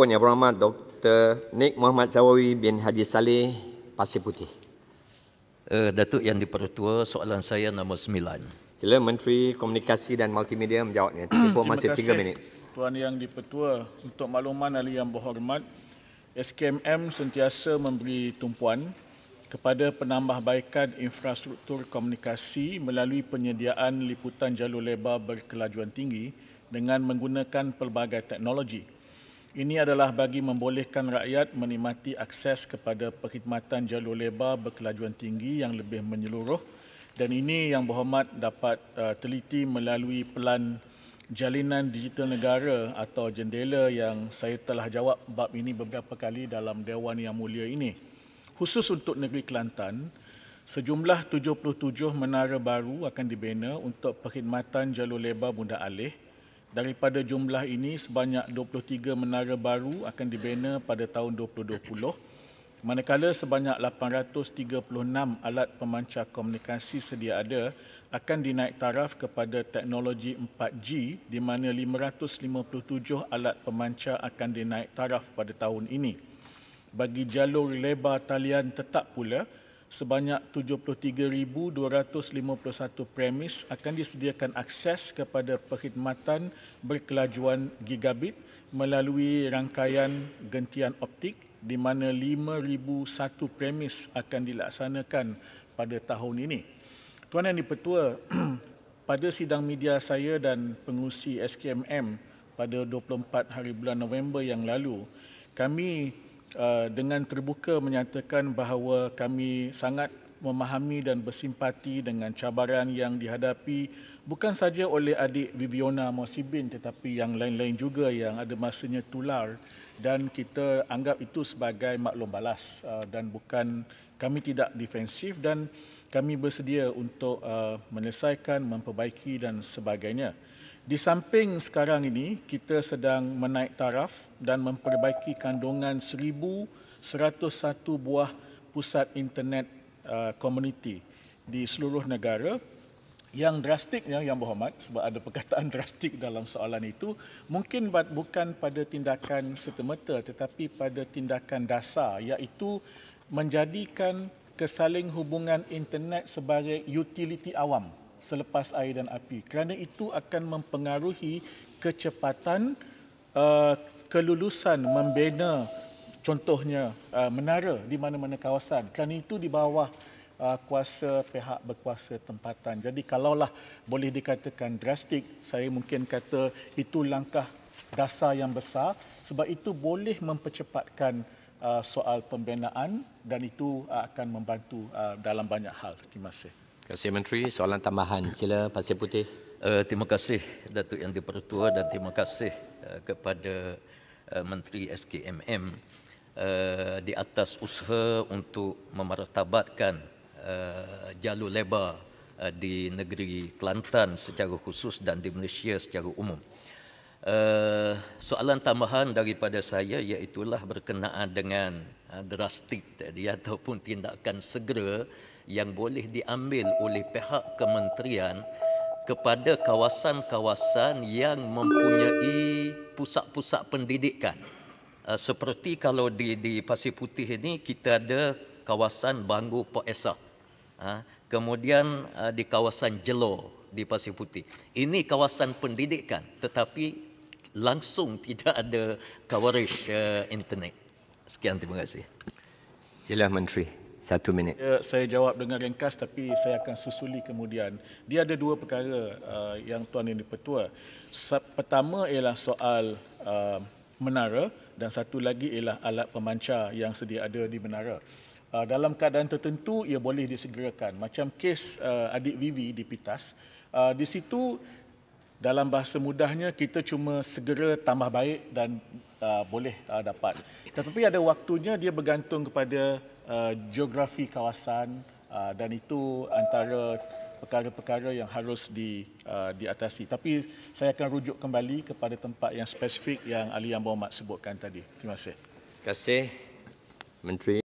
Puan Yang Berhormat Dr. Nik Muhammad Zawawi bin Haji Saleh Pasir Putih. Uh, Datuk Yang Dipertua, soalan saya nombor sembilan. Sila Menteri Komunikasi dan Multimedia menjawabnya. Tempoh masih tiga minit. Tuan Yang Dipertua, untuk makluman Ahli Yang Berhormat, SKMM sentiasa memberi tumpuan kepada penambahbaikan infrastruktur komunikasi melalui penyediaan liputan jalur lebar berkelajuan tinggi dengan menggunakan pelbagai teknologi. Ini adalah bagi membolehkan rakyat menikmati akses kepada perkhidmatan jalur lebar berkelajuan tinggi yang lebih menyeluruh dan ini yang berhormat dapat uh, teliti melalui pelan jalinan digital negara atau jendela yang saya telah jawab bab ini beberapa kali dalam Dewan Yang Mulia ini. Khusus untuk negeri Kelantan, sejumlah 77 menara baru akan dibina untuk perkhidmatan jalur lebar bunda alih Daripada jumlah ini sebanyak 23 menara baru akan dibina pada tahun 2020 manakala sebanyak 836 alat pemancar komunikasi sedia ada akan dinaik taraf kepada teknologi 4G di mana 557 alat pemancar akan dinaik taraf pada tahun ini. Bagi jalur lebar talian tetap pula, sebanyak 73,251 premis akan disediakan akses kepada perkhidmatan berkelajuan gigabit melalui rangkaian gentian optik di mana 5,001 premis akan dilaksanakan pada tahun ini. Tuan Yang Dipertua, pada sidang media saya dan pengurusi SKMM pada 24 hari bulan November yang lalu, kami Uh, dengan terbuka menyatakan bahawa kami sangat memahami dan bersimpati dengan cabaran yang dihadapi bukan saja oleh adik Viviona Mosibin tetapi yang lain-lain juga yang ada masanya tular dan kita anggap itu sebagai maklum balas uh, dan bukan kami tidak defensif dan kami bersedia untuk uh, menyelesaikan, memperbaiki dan sebagainya. Di samping sekarang ini, kita sedang menaik taraf dan memperbaiki kandungan 1,101 buah pusat internet uh, komuniti uh, di seluruh negara yang drastiknya yang berhormat sebab ada perkataan drastik dalam soalan itu mungkin bukan pada tindakan setemata tetapi pada tindakan dasar iaitu menjadikan kesaling hubungan internet sebagai utiliti awam selepas air dan api kerana itu akan mempengaruhi kecepatan uh, kelulusan membina contohnya uh, menara di mana-mana kawasan kerana itu di bawah uh, kuasa pihak berkuasa tempatan jadi kalaulah boleh dikatakan drastik saya mungkin kata itu langkah dasar yang besar sebab itu boleh mempercepatkan uh, soal pembinaan dan itu uh, akan membantu uh, dalam banyak hal terima kasih kasih Menteri. Soalan tambahan. Sila Pasir Putih. Uh, terima kasih Datuk Yang Dipertua dan terima kasih uh, kepada uh, Menteri SKMM uh, di atas usaha untuk memertabatkan uh, jalur lebar uh, di negeri Kelantan secara khusus dan di Malaysia secara umum. Uh, soalan tambahan daripada saya iaitulah berkenaan dengan uh, drastik tadi ataupun tindakan segera yang boleh diambil oleh pihak kementerian kepada kawasan-kawasan yang mempunyai pusat-pusat pendidikan. Eh, seperti kalau di, di Pasir Putih ini kita ada kawasan Banggu Pak Esa. Eh, kemudian eh, di kawasan Jelo di Pasir Putih. Ini kawasan pendidikan tetapi langsung tidak ada coverage internet. Sekian terima kasih. Sila Menteri. Satu minit. Dia, saya jawab dengan ringkas tapi saya akan susuli kemudian. Dia ada dua perkara uh, yang Tuan Yang Dipertua. Pertama ialah soal uh, menara dan satu lagi ialah alat pemancar yang sedia ada di menara. Uh, dalam keadaan tertentu ia boleh disegerakan. Macam kes uh, adik Vivi di Pitas, uh, di situ dalam bahasa mudahnya kita cuma segera tambah baik dan uh, boleh uh, dapat. Tetapi ada waktunya dia bergantung kepada uh, geografi kawasan uh, dan itu antara perkara-perkara yang harus di uh, diatasi. Tapi saya akan rujuk kembali kepada tempat yang spesifik yang Ali Yang Bomat sebutkan tadi. Terima kasih. Terima kasih Menteri